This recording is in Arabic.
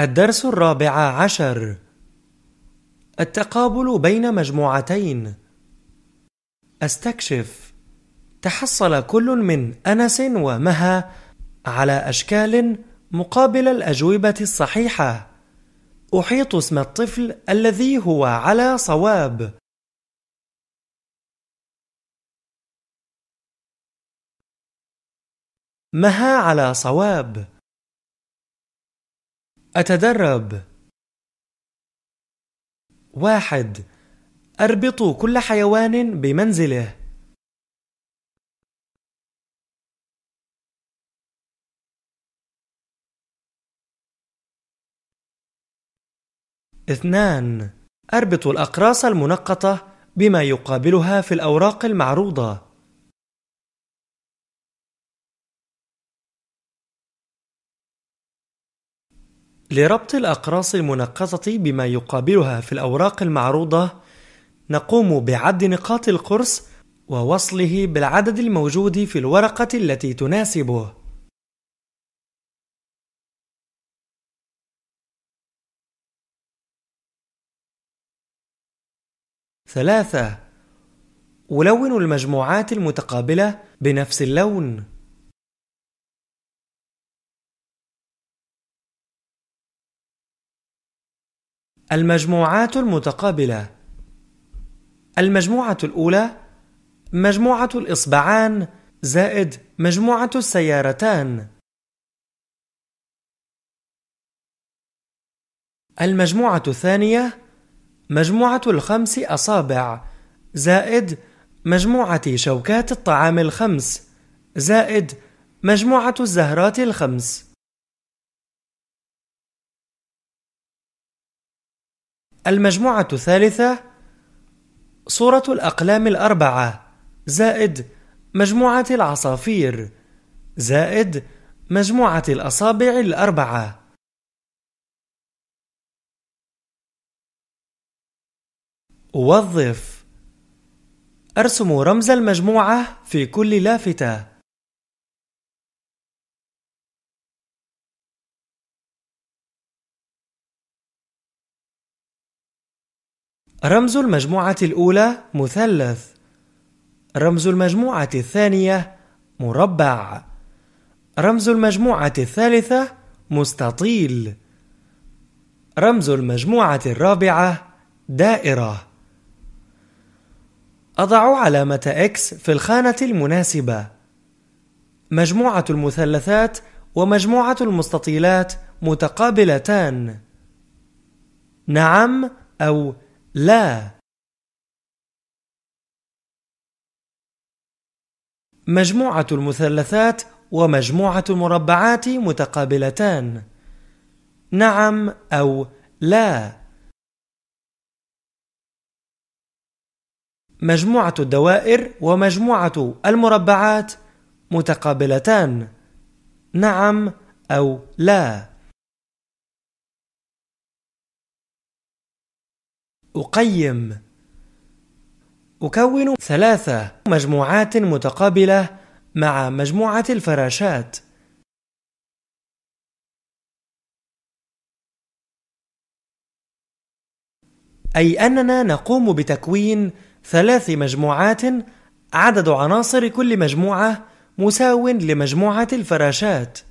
الدرس الرابع عشر التقابل بين مجموعتين استكشف تحصل كل من أنس ومها على أشكال مقابل الأجوبة الصحيحة أحيط اسم الطفل الذي هو على صواب مها على صواب أتدرب واحد أربطوا كل حيوان بمنزله اثنان أربطوا الأقراص المنقطة بما يقابلها في الأوراق المعروضة لربط الأقراص المنقطة بما يقابلها في الأوراق المعروضة نقوم بعد نقاط القرص ووصله بالعدد الموجود في الورقة التي تناسبه ثلاثة ألون المجموعات المتقابلة بنفس اللون المجموعات المتقابلة المجموعة الأولى مجموعة الإصبعان زائد مجموعة السيارتان المجموعة الثانية مجموعة الخمس أصابع زائد مجموعة شوكات الطعام الخمس زائد مجموعة الزهرات الخمس المجموعة الثالثة صورة الأقلام الأربعة زائد مجموعة العصافير زائد مجموعة الأصابع الأربعة وظف أرسم رمز المجموعة في كل لافتة رمز المجموعة الأولى مثلث رمز المجموعة الثانية مربع رمز المجموعة الثالثة مستطيل رمز المجموعة الرابعة دائرة أضع علامة X في الخانة المناسبة مجموعة المثلثات ومجموعة المستطيلات متقابلتان نعم أو لا مجموعة المثلثات ومجموعة المربعات متقابلتان نعم أو لا مجموعة الدوائر ومجموعة المربعات متقابلتان نعم أو لا أقيم أكون ثلاثة مجموعات متقابلة مع مجموعة الفراشات أي أننا نقوم بتكوين ثلاث مجموعات عدد عناصر كل مجموعة مساو لمجموعة الفراشات